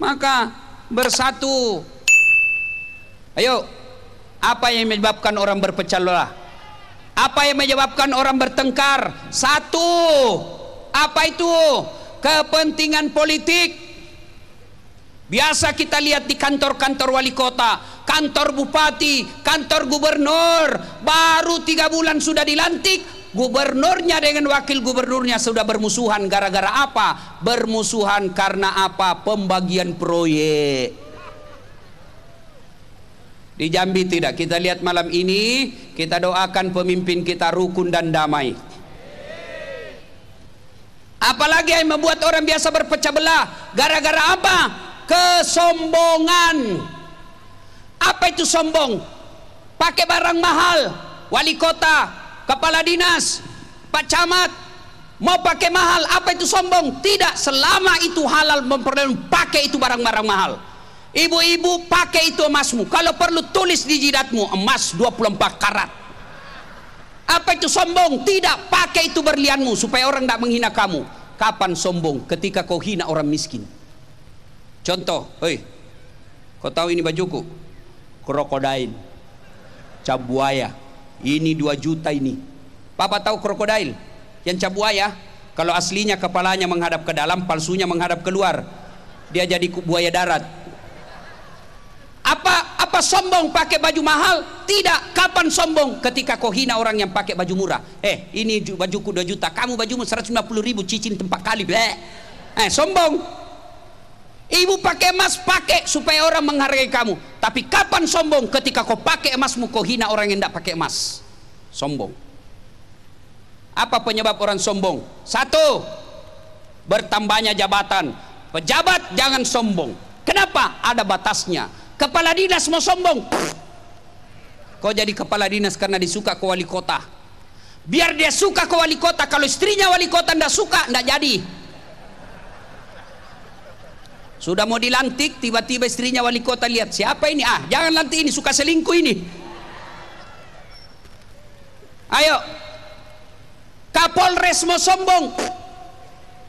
maka bersatu ayo apa yang menyebabkan orang berpecah belah apa yang menyebabkan orang bertengkar satu apa itu kepentingan politik biasa kita lihat di kantor-kantor wali kota kantor bupati, kantor gubernur baru tiga bulan sudah dilantik Gubernurnya dengan wakil gubernurnya sudah bermusuhan gara-gara apa? Bermusuhan karena apa? Pembagian proyek. Di Jambi tidak, kita lihat malam ini kita doakan pemimpin kita rukun dan damai. Apalagi yang membuat orang biasa berpecah belah gara-gara apa? Kesombongan. Apa itu sombong? Pakai barang mahal, wali kota, kepala dinas, Pak Camat, mau pakai mahal, apa itu sombong? Tidak, selama itu halal memperoleh, pakai itu barang-barang mahal. Ibu-ibu, pakai itu emasmu. Kalau perlu tulis di jidatmu, emas 24 karat. Apa itu sombong? Tidak, pakai itu berlianmu supaya orang tidak menghina kamu. Kapan sombong? Ketika kau hina orang miskin. Contoh, hei, kau tahu ini bajuku? Krokodain, cabuaya. Ini dua juta ini. Papa tahu krokodil yang cabuaya kalau aslinya kepalanya menghadap ke dalam, palsunya menghadap keluar. Dia jadi buaya darat. Apa apa sombong pakai baju mahal? Tidak. Kapan sombong? Ketika kau hina orang yang pakai baju murah. Eh, ini bajuku dua juta, kamu bajumu 150 ribu, cicin tempat kali. Bleh. Eh, sombong. Ibu pakai emas, pakai supaya orang menghargai kamu. Tapi kapan sombong? Ketika kau pakai emasmu, kau hina orang yang tidak pakai emas. Sombong. Apa penyebab orang sombong? Satu, bertambahnya jabatan. Pejabat jangan sombong. Kenapa? Ada batasnya. Kepala dinas mau sombong. Kau jadi kepala dinas karena disuka ke wali kota. Biar dia suka ke wali kota. Kalau istrinya wali kota tidak suka, tidak jadi. Sudah mau dilantik, tiba-tiba istrinya wali kota lihat, siapa ini? Ah, jangan lantik ini, suka selingkuh ini. Ayo. Kapolres mau sombong.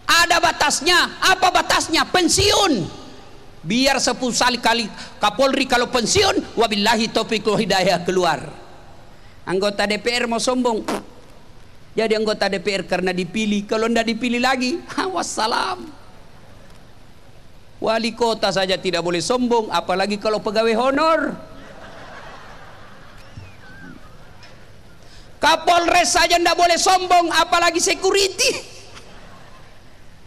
Ada batasnya. Apa batasnya? Pensiun. Biar sepuluh kali Kapolri kalau pensiun, wabillahi topik hidayah keluar. Anggota DPR mau sombong. Jadi anggota DPR karena dipilih. Kalau ndak dipilih lagi, wassalam. Wali kota saja tidak boleh sombong, apalagi kalau pegawai honor. Kapolres saja tidak boleh sombong, apalagi security.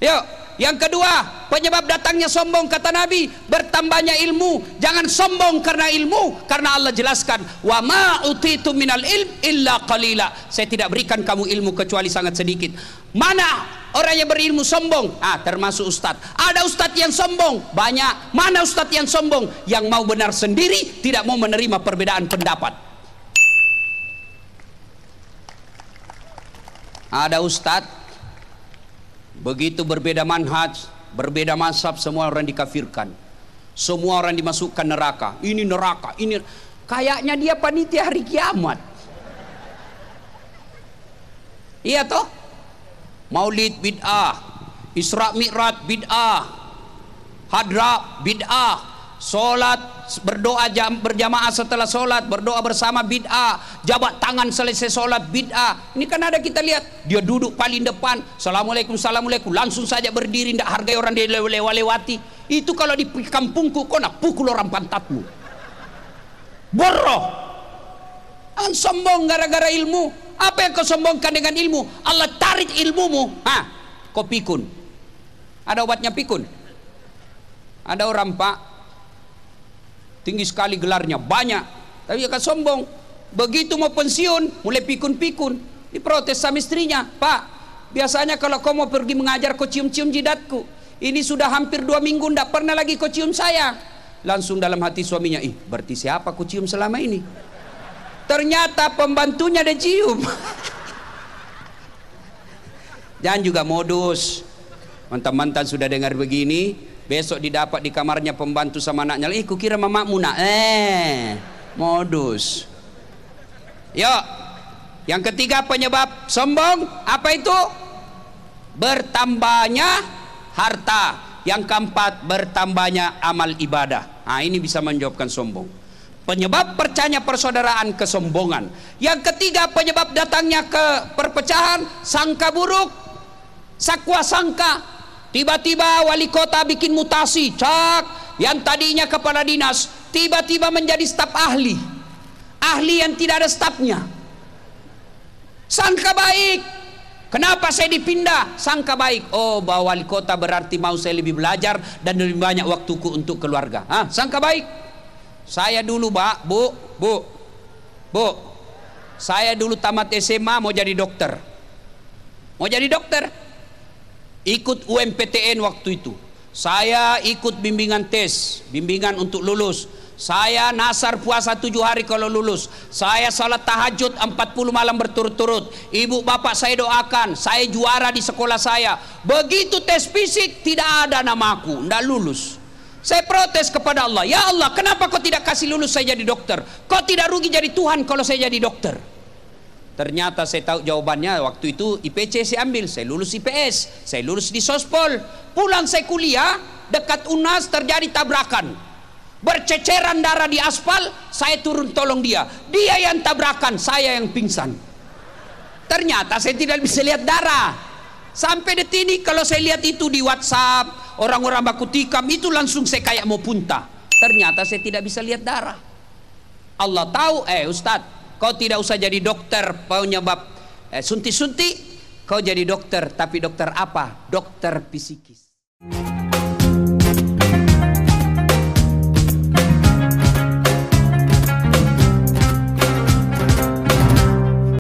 Yuk, yang kedua, penyebab datangnya sombong kata Nabi, bertambahnya ilmu. Jangan sombong karena ilmu, karena Allah jelaskan, "Wa ma utitu minal ilm illa qalila." Saya tidak berikan kamu ilmu kecuali sangat sedikit. Mana Orang yang berilmu sombong, ah termasuk ustadz. Ada ustadz yang sombong, banyak. Mana ustadz yang sombong? Yang mau benar sendiri, tidak mau menerima perbedaan pendapat. Ada ustadz, begitu berbeda manhaj, berbeda masab, semua orang dikafirkan. Semua orang dimasukkan neraka. Ini neraka, ini kayaknya dia panitia hari kiamat. Iya toh? Maulid bid'ah, Isra Mi'raj bid'ah, hadra bid'ah, solat berdoa jam, berjamaah setelah solat berdoa bersama bid'ah jabat tangan selesai solat bid'ah ini kan ada kita lihat dia duduk paling depan assalamualaikum assalamualaikum langsung saja berdiri tidak hargai orang dia lew lewati itu kalau di kampungku kau nak pukul orang pantatmu boroh Jangan sombong gara-gara ilmu. Apa yang kau sombongkan dengan ilmu? Allah tarik ilmumu ah kau pikun ada obatnya pikun ada orang pak tinggi sekali gelarnya banyak tapi dia sombong begitu mau pensiun mulai pikun-pikun diprotes sama istrinya pak biasanya kalau kau mau pergi mengajar kau cium-cium jidatku ini sudah hampir dua minggu tidak pernah lagi kau cium saya langsung dalam hati suaminya ih berarti siapa kau cium selama ini ternyata pembantunya dia cium dan juga modus mantan-mantan sudah dengar begini besok didapat di kamarnya pembantu sama anaknya ih kukira mamakmu nak eh modus yuk yang ketiga penyebab sombong apa itu bertambahnya harta yang keempat bertambahnya amal ibadah nah, ini bisa menjawabkan sombong penyebab percaya persaudaraan kesombongan yang ketiga penyebab datangnya ke perpecahan sangka buruk Sakwa sangka tiba-tiba wali kota bikin mutasi, cak yang tadinya kepala dinas tiba-tiba menjadi staf ahli. Ahli yang tidak ada stafnya. Sangka baik. Kenapa saya dipindah? Sangka baik. Oh, bahwa wali kota berarti mau saya lebih belajar dan lebih banyak waktuku untuk keluarga. Hah? Sangka baik. Saya dulu, Pak, Bu, Bu, Bu, saya dulu tamat SMA mau jadi dokter. Mau jadi dokter ikut UMPTN waktu itu. Saya ikut bimbingan tes, bimbingan untuk lulus. Saya nasar puasa tujuh hari kalau lulus. Saya salat tahajud empat puluh malam berturut-turut. Ibu bapak saya doakan. Saya juara di sekolah saya. Begitu tes fisik tidak ada namaku, aku. Tidak lulus. Saya protes kepada Allah. Ya Allah kenapa kau tidak kasih lulus saya jadi dokter? Kau tidak rugi jadi Tuhan kalau saya jadi dokter. Ternyata saya tahu jawabannya waktu itu IPC saya ambil, saya lulus IPS, saya lulus di Sospol. Pulang saya kuliah, dekat UNAS terjadi tabrakan. Berceceran darah di aspal, saya turun tolong dia. Dia yang tabrakan, saya yang pingsan. Ternyata saya tidak bisa lihat darah. Sampai detik ini kalau saya lihat itu di WhatsApp, orang-orang baku tikam itu langsung saya kayak mau punta. Ternyata saya tidak bisa lihat darah. Allah tahu, eh Ustadz, Kau tidak usah jadi dokter penyebab eh, suntik-suntik. Kau jadi dokter, tapi dokter apa? Dokter psikis.